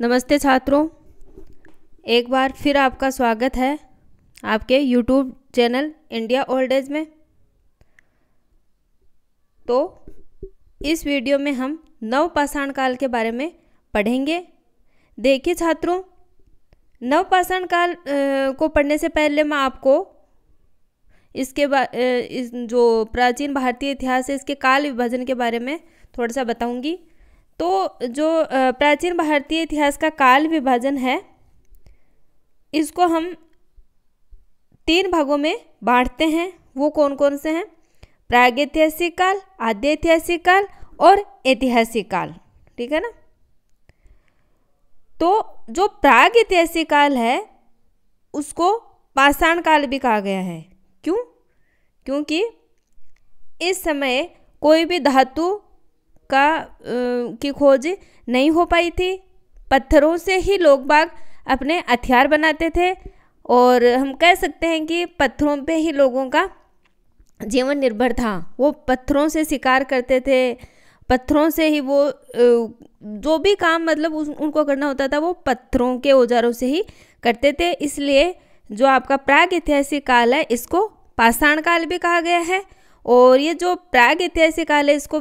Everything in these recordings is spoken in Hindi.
नमस्ते छात्रों एक बार फिर आपका स्वागत है आपके YouTube channel India old age में तो इस वीडियो में हम नव पाषाण काल के बारे में पढ़ेंगे देखिए छात्रों नव पाषाण काल को पढ़ने से पहले मैं आपको इसके बा इस जो प्राचीन भारतीय इतिहास है इसके काल विभाजन के बारे में थोड़ा सा बताऊंगी तो जो प्राचीन भारतीय इतिहास का काल विभाजन है इसको हम तीन भागों में बांटते हैं वो कौन कौन से हैं प्राग ऐतिहासिक काल आद्य ऐतिहासिक काल और ऐतिहासिक काल ठीक है ना तो जो प्राग ऐतिहासिक काल है उसको पाषाण काल भी कहा गया है क्यों क्योंकि इस समय कोई भी धातु का की खोज नहीं हो पाई थी पत्थरों से ही लोग बाग अपने हथियार बनाते थे और हम कह सकते हैं कि पत्थरों पे ही लोगों का जीवन निर्भर था वो पत्थरों से शिकार करते थे पत्थरों से ही वो जो भी काम मतलब उस, उनको करना होता था वो पत्थरों के औजारों से ही करते थे इसलिए जो आपका प्राग ऐतिहासिक काल है इसको पाषाण काल भी कहा गया है और ये जो प्राग ऐतिहासिक काल है इसको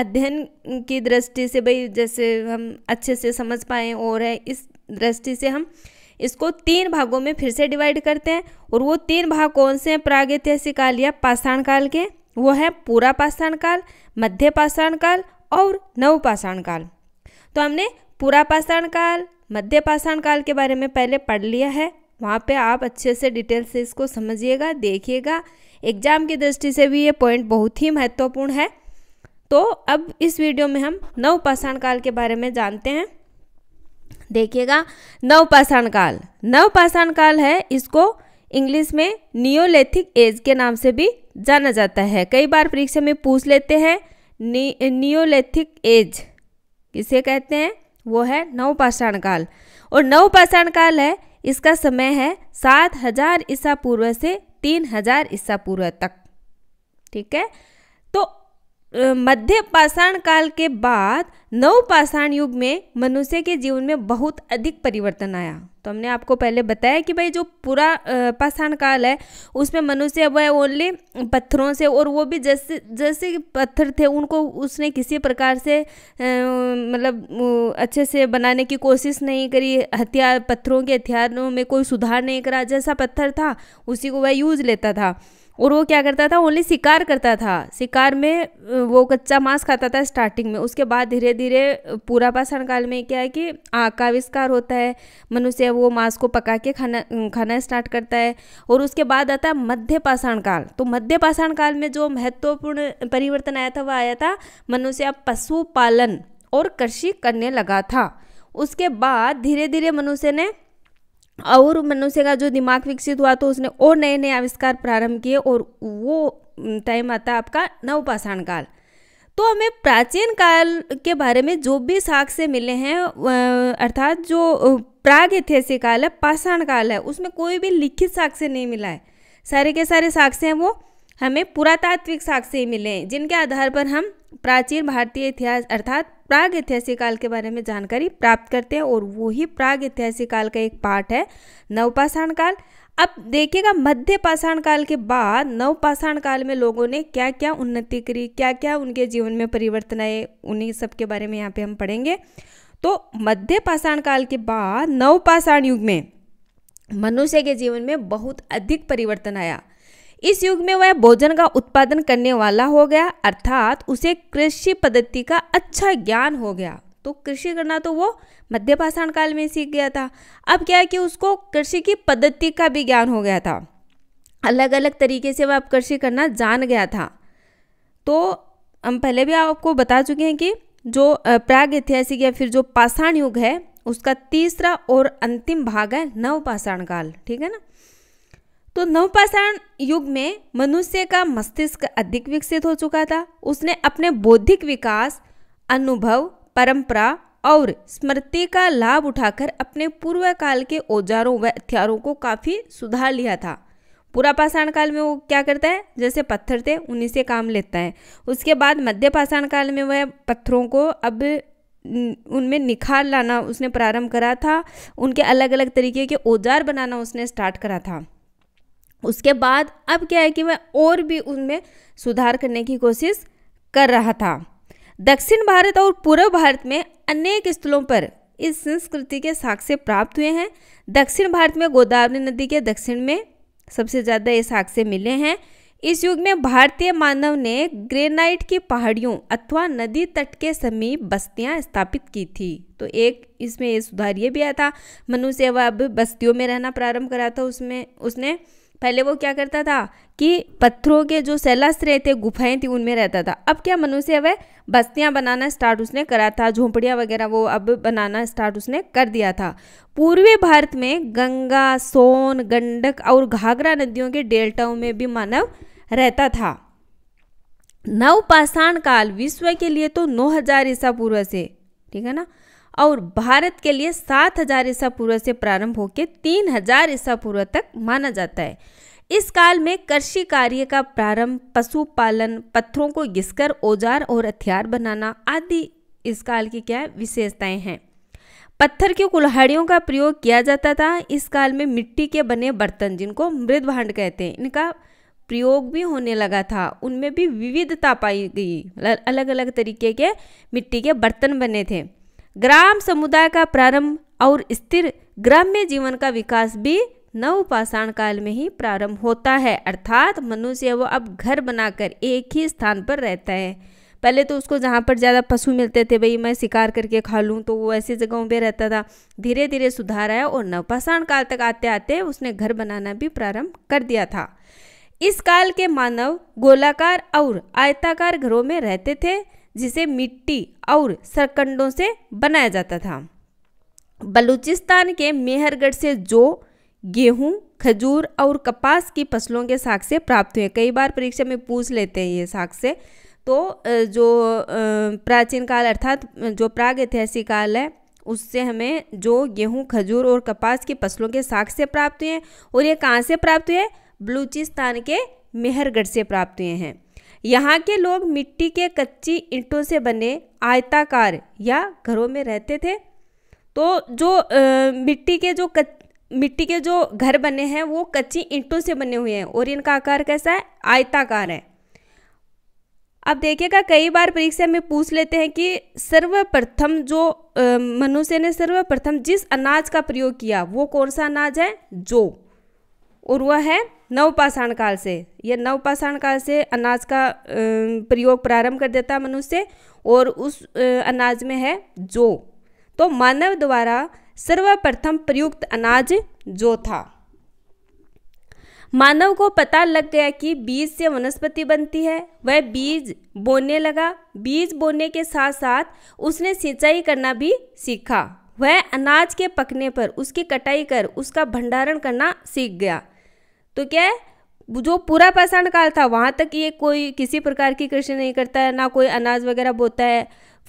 अध्ययन की दृष्टि से भाई जैसे हम अच्छे से समझ पाएँ और है इस दृष्टि से हम इसको तीन भागों में फिर से डिवाइड करते हैं और वो तीन भाग कौन से हैं प्राग ऐतिहासिक काल या पाषाण काल के वो है पूरा पाषाण काल मध्य पाषाण काल और नव पाषाण काल तो हमने पूरा पाषाण काल मध्य पाषाण काल के बारे में पहले पढ़ लिया है वहाँ पे आप अच्छे से डिटेल से इसको समझिएगा देखिएगा एग्जाम की दृष्टि से भी ये पॉइंट बहुत ही महत्वपूर्ण है तो अब इस वीडियो में हम नव पाषाण काल के बारे में जानते हैं देखिएगा नव पाषाण काल नव पाषाण काल है इसको इंग्लिश में नियोलेथिक एज के नाम से भी जाना जाता है कई बार परीक्षा में पूछ लेते हैं नि, नियोलेथिक एज किसे कहते हैं वो है नवपाषाण काल और नवपाषाण काल है इसका समय है सात हजार ईसा पूर्व से तीन हजार ईसा पूर्व तक ठीक है तो मध्य पाषाण काल के बाद नव पाषाण युग में मनुष्य के जीवन में बहुत अधिक परिवर्तन आया तो हमने आपको पहले बताया कि भाई जो पूरा पाषाण काल है उसमें मनुष्य वह ओनली पत्थरों से और वो भी जैसे जैसे पत्थर थे उनको उसने किसी प्रकार से मतलब अच्छे से बनाने की कोशिश नहीं करी हथियार पत्थरों के हथियारों में कोई सुधार नहीं करा जैसा पत्थर था उसी को वह यूज लेता था और वो क्या करता था ओनली शिकार करता था शिकार में वो कच्चा मांस खाता था स्टार्टिंग में उसके बाद धीरे धीरे पूरा पाषाण काल में क्या है कि आँख का आविष्कार होता है मनुष्य वो मांस को पका के खाना खाना स्टार्ट करता है और उसके बाद आता है मध्य पाषाण काल तो मध्य पाषाण काल में जो महत्वपूर्ण परिवर्तन आया था वह आया था मनुष्य अब पशुपालन और कृषि करने लगा था उसके बाद धीरे धीरे मनुष्य ने और मनुष्य का जो दिमाग विकसित हुआ तो उसने और नए नए आविष्कार प्रारंभ किए और वो टाइम आता है आपका नवपाषाण काल तो हमें प्राचीन काल के बारे में जो भी साक्ष्य मिले हैं अर्थात जो प्राग ऐतिहासिक काल है पाषाण काल है उसमें कोई भी लिखित साक्ष्य नहीं मिला है सारे के सारे साक्ष्य हैं वो हमें पुरातात्विक साक्ष्य ही मिले हैं जिनके आधार पर हम प्राचीन भारतीय इतिहास अर्थात प्राग ऐतिहासिक काल के बारे में जानकारी प्राप्त करते हैं और वो ही प्राग ऐतिहासिक काल का एक पार्ट है नवपाषाण काल अब देखिएगा मध्य पाषाण काल के बाद नवपाषाण काल में लोगों ने क्या क्या उन्नति करी क्या क्या उनके जीवन में परिवर्तन आए उन्हीं सब के बारे में यहाँ पे हम पढ़ेंगे तो मध्य पाषाण काल के बाद नवपाषाण युग में मनुष्य के जीवन में बहुत अधिक परिवर्तन आया इस युग में वह भोजन का उत्पादन करने वाला हो गया अर्थात उसे कृषि पद्धति का अच्छा ज्ञान हो गया तो कृषि करना तो वो मध्य पाषाण काल में सीख गया था अब क्या है कि उसको कृषि की पद्धति का भी ज्ञान हो गया था अलग अलग तरीके से वह अब कृषि करना जान गया था तो हम पहले भी आपको बता चुके हैं कि जो प्राग ऐतिहासिक या फिर जो पाषाण युग है उसका तीसरा और अंतिम भाग है नव पाषाण काल ठीक है ना तो नवपाषाण युग में मनुष्य का मस्तिष्क अधिक विकसित हो चुका था उसने अपने बौद्धिक विकास अनुभव परंपरा और स्मृति का लाभ उठाकर अपने पूर्व काल के औजारों व हथियारों को काफ़ी सुधार लिया था पूरा पाषाण काल में वो क्या करता है जैसे पत्थर थे उन्हीं से काम लेता है उसके बाद मध्य पाषाण काल में वह पत्थरों को अब उनमें निखार लाना उसने प्रारंभ करा था उनके अलग अलग तरीके के औजार बनाना उसने स्टार्ट करा था उसके बाद अब क्या है कि मैं और भी उनमें सुधार करने की कोशिश कर रहा था दक्षिण भारत और पूर्व भारत में अनेक स्थलों पर इस संस्कृति के साक्ष्य प्राप्त हुए हैं दक्षिण भारत में गोदावरी नदी के दक्षिण में सबसे ज़्यादा ये साक्ष्य मिले हैं इस युग में भारतीय मानव ने ग्रेनाइट की पहाड़ियों अथवा नदी तट के समीप बस्तियां स्थापित की थी तो एक इसमें ये सुधार ये भी आया था मनुष्य अब बस्तियों में रहना प्रारंभ करा था उसमें उसने पहले वो क्या करता था कि पत्थरों के जो सेलस रहते गुफाएं थी उनमें रहता था अब क्या मनुष्य वह बस्तियां बनाना स्टार्ट उसने करा था झोंपड़ियां वगैरह वो अब बनाना स्टार्ट उसने कर दिया था पूर्वी भारत में गंगा सोन गंडक और घाघरा नदियों के डेल्टाओं में भी मानव रहता था नवपाषाण काल विश्व के लिए तो 9000 ईसा पूर्व से ठीक है ना और भारत के लिए सात हजार ईसा पूर्व से प्रारंभ होकर तीन हजार ईसा पूर्व तक माना जाता है इस काल में कृषि कार्य का प्रारंभ पशुपालन पत्थरों को घिसकर औजार और हथियार बनाना आदि इस काल की क्या विशेषताएं हैं पत्थर की कुल्हाड़ियों का प्रयोग किया जाता था इस काल में मिट्टी के बने बर्तन जिनको मृद भांड कहते हैं इनका प्रयोग भी होने लगा था उनमें भी विविधता पाई गई अलग अलग तरीके के मिट्टी के बर्तन बने थे ग्राम समुदाय का प्रारंभ और स्थिर ग्राम्य जीवन का विकास भी नव पाषाण काल में ही प्रारंभ होता है अर्थात मनुष्य वो अब घर बनाकर एक ही स्थान पर रहता है पहले तो उसको जहाँ पर ज़्यादा पशु मिलते थे भाई मैं शिकार करके खा लूँ तो वो ऐसी जगहों पर रहता था धीरे धीरे सुधार आया और नवपाषाण काल तक आते आते उसने घर बनाना भी प्रारंभ कर दिया था इस काल के मानव गोलाकार और आयताकार घरों में रहते थे जिसे मिट्टी और सरकंडों से बनाया जाता था बलूचिस्तान के मेहरगढ़ से जो गेहूं खजूर और कपास की फसलों के साग से प्राप्त हुए कई बार परीक्षा में पूछ लेते हैं ये साग से तो जो प्राचीन काल अर्थात जो प्राग ऐतिहासिक काल है उससे हमें जो गेहूं खजूर और कपास की फसलों के साग से प्राप्त हुए हैं और ये कहाँ से प्राप्त हुए बलूचिस्तान के मेहरगढ़ से प्राप्त हुए हैं यहाँ के लोग मिट्टी के कच्ची ईंटों से बने आयताकार या घरों में रहते थे तो जो आ, मिट्टी के जो कच मिट्टी के जो घर बने हैं वो कच्ची ईंटों से बने हुए हैं और इनका आकार कैसा है आयताकार है अब देखिएगा कई बार परीक्षा में पूछ लेते हैं कि सर्वप्रथम जो मनुष्य ने सर्वप्रथम जिस अनाज का प्रयोग किया वो कौन सा अनाज है जौ और वह है नवपाषाण काल से यह नवपाषाण काल से अनाज का प्रयोग प्रारंभ कर देता है मनुष्य और उस अनाज में है जो तो मानव द्वारा सर्वप्रथम प्रयुक्त अनाज जो था मानव को पता लग गया कि बीज से वनस्पति बनती है वह बीज बोने लगा बीज बोने के साथ साथ उसने सिंचाई करना भी सीखा वह अनाज के पकने पर उसकी कटाई कर उसका भंडारण करना सीख गया तो क्या है जो पूरा पाषाण काल था वहाँ तक ये कोई किसी प्रकार की कृषि नहीं करता है ना कोई अनाज वगैरह बोता है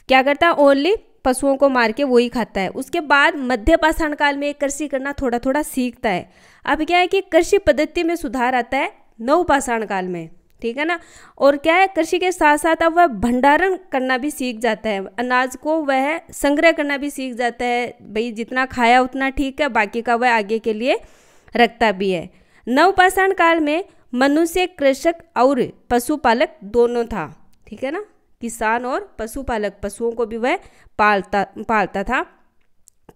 क्या करता है ओनली पशुओं को मार के वही खाता है उसके बाद मध्य पाषाण काल में कृषि करना थोड़ा थोड़ा सीखता है अब क्या है कि कृषि पद्धति में सुधार आता है नव पाषाण काल में ठीक है ना और क्या है कृषि के साथ साथ अब वह भंडारण करना भी सीख जाता है अनाज को वह संग्रह करना भी सीख जाता है भाई जितना खाया उतना ठीक है बाकी का वह आगे के लिए रखता भी है नवपाषाण काल में मनुष्य कृषक और पशुपालक दोनों था ठीक है ना किसान और पशुपालक पशुओं को भी वह पालता पालता था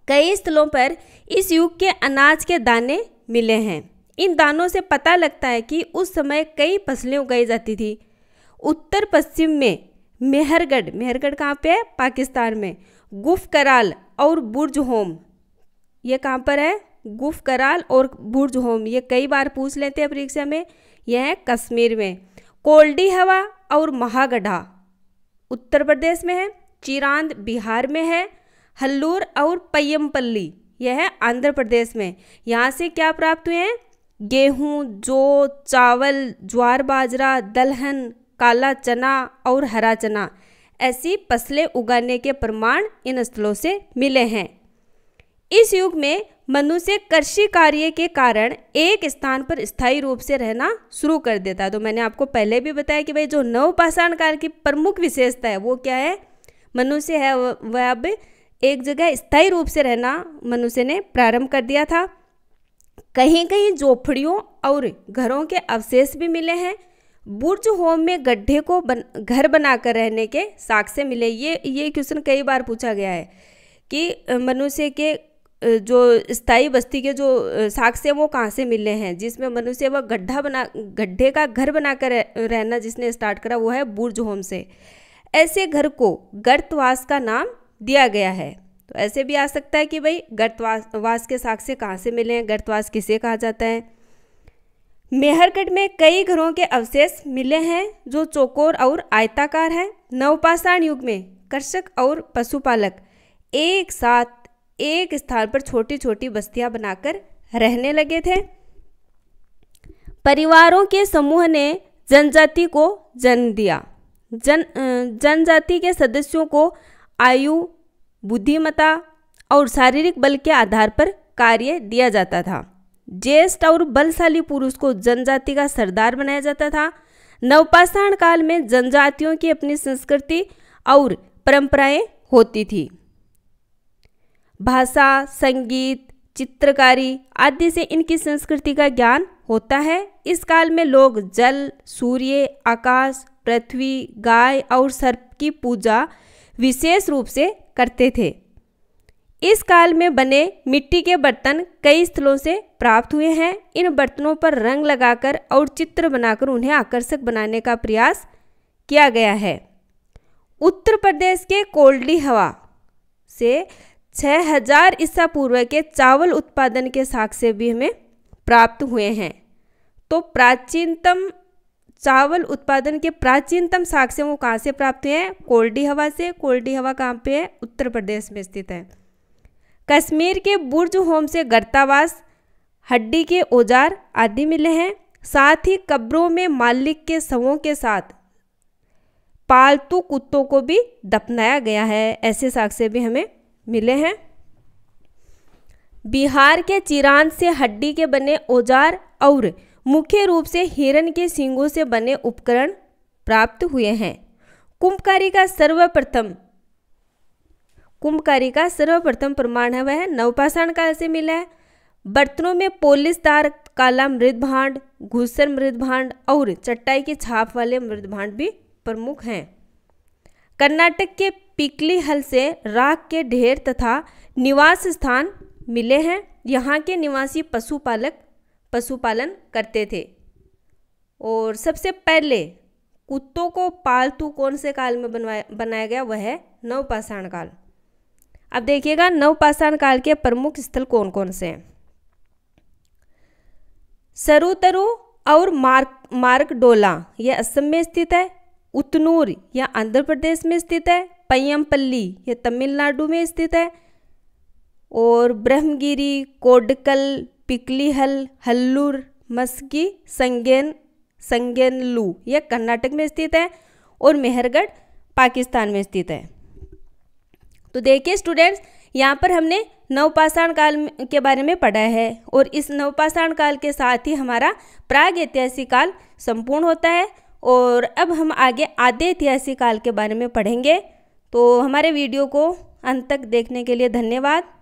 कई स्थलों पर इस युग के अनाज के दाने मिले हैं इन दानों से पता लगता है कि उस समय कई फसलें उगाई जाती थी उत्तर पश्चिम में मेहरगढ़ मेहरगढ़ कहाँ पे है पाकिस्तान में गुफ कराल और बुर्ज होम ये कहाँ पर है गुफ कराल और बुर्ज होम ये कई बार पूछ लेते हैं परीक्षा में यह है कश्मीर में कोल्डी हवा और महागढ़ा उत्तर प्रदेश में है चिरांद बिहार में है हल्लूर और पयमपल्ली यह है आंध्र प्रदेश में यहाँ से क्या प्राप्त हुए हैं गेहूँ जो चावल ज्वार बाजरा दलहन काला चना और हरा चना ऐसी फसलें उगाने के प्रमाण इन स्थलों से मिले हैं इस युग में मनुष्य कृषि कार्य के कारण एक स्थान पर स्थायी रूप से रहना शुरू कर देता है तो मैंने आपको पहले भी बताया कि भाई जो नव पाषाण काल की प्रमुख विशेषता है वो क्या है मनुष्य है वह अब एक जगह स्थायी रूप से रहना मनुष्य ने प्रारंभ कर दिया था कहीं कहीं झोपड़ियों और घरों के अवशेष भी मिले हैं बुर्ज होम में गड्ढे को बन, घर बनाकर रहने के साक्ष्य मिले ये ये क्वेश्चन कई बार पूछा गया है कि मनुष्य के जो स्थायी बस्ती के जो साक्ष्य वो कहाँ से मिले हैं जिसमें मनुष्य वह गड्ढा बना गड्ढे का घर बनाकर रहना जिसने स्टार्ट करा वो है बुर्ज होम से ऐसे घर को गर्तवास का नाम दिया गया है तो ऐसे भी आ सकता है कि भाई गर्तवास वास के साक्ष्य कहाँ से मिले हैं गर्तवास किसे कहा जाता है मेहरगढ़ में कई घरों के अवशेष मिले हैं जो चौकोर और आयताकार हैं नवपाषाण युग में कृषक और पशुपालक एक साथ एक स्थान पर छोटी छोटी बस्तियां बनाकर रहने लगे थे परिवारों के समूह ने जनजाति को जन्म दिया जन जनजाति के सदस्यों को आयु बुद्धिमता और शारीरिक बल के आधार पर कार्य दिया जाता था ज्येष्ठ और बलशाली पुरुष को जनजाति का सरदार बनाया जाता था नवपाषाण काल में जनजातियों की अपनी संस्कृति और परंपराएं होती थी भाषा संगीत चित्रकारी आदि से इनकी संस्कृति का ज्ञान होता है इस काल में लोग जल सूर्य आकाश पृथ्वी गाय और सर्प की पूजा विशेष रूप से करते थे इस काल में बने मिट्टी के बर्तन कई स्थलों से प्राप्त हुए हैं इन बर्तनों पर रंग लगाकर और चित्र बनाकर उन्हें आकर्षक बनाने का प्रयास किया गया है उत्तर प्रदेश के कोल्डी हवा से छः हजार ईसा पूर्व के चावल उत्पादन के साक्ष्य भी हमें प्राप्त हुए हैं तो प्राचीनतम चावल उत्पादन के प्राचीनतम साक्ष्य वो कहाँ से प्राप्त हुए हैं कोल्डी हवा से कोल्डी हवा कहाँ पे है उत्तर प्रदेश में स्थित है कश्मीर के बुर्ज होम से गर्तावास हड्डी के औजार आदि मिले हैं साथ ही कब्रों में मालिक के शवों के साथ पालतू कुत्तों को भी दफनाया गया है ऐसे साक्ष्य भी हमें मिले हैं बिहार के चिरान से हड्डी के बने औजार और मुख्य रूप से हिरण के सींगों से बने उपकरण प्राप्त हुए हैं कुंभकारी का सर्वप्रथम कुंभकारी का सर्वप्रथम प्रमाण है वह नवपाषाण काल से मिला है बर्तनों में पोलिस तार काला मृद भांड घूसर मृद भांड और चट्टाई के छाप वाले मृद भांड भी प्रमुख हैं कर्नाटक के पिकली हल से राख के ढेर तथा निवास स्थान मिले हैं यहाँ के निवासी पशुपालक पशुपालन करते थे और सबसे पहले कुत्तों को पालतू कौन से काल में बनवाया बनाया गया वह है नवपाषाण काल अब देखिएगा नवपाषाण काल के प्रमुख स्थल कौन कौन से हैं सरुतरु और मार्क डोला यह असम में स्थित है उतनूर यह आंध्र प्रदेश में स्थित है पैम्पल्ली यह तमिलनाडु में स्थित है और ब्रह्मगिरी कोडकल पिकलीहल हल्लूर मस्की संगेन संगेनलू यह कर्नाटक में स्थित है और मेहरगढ़ पाकिस्तान में स्थित है तो देखिए स्टूडेंट्स यहाँ पर हमने नवपाषाण काल के बारे में पढ़ा है और इस नवपाषाण काल के साथ ही हमारा प्राग ऐतिहासिक काल संपूर्ण होता है और अब हम आगे आधे ऐतिहासिक काल के बारे में पढ़ेंगे तो हमारे वीडियो को अंत तक देखने के लिए धन्यवाद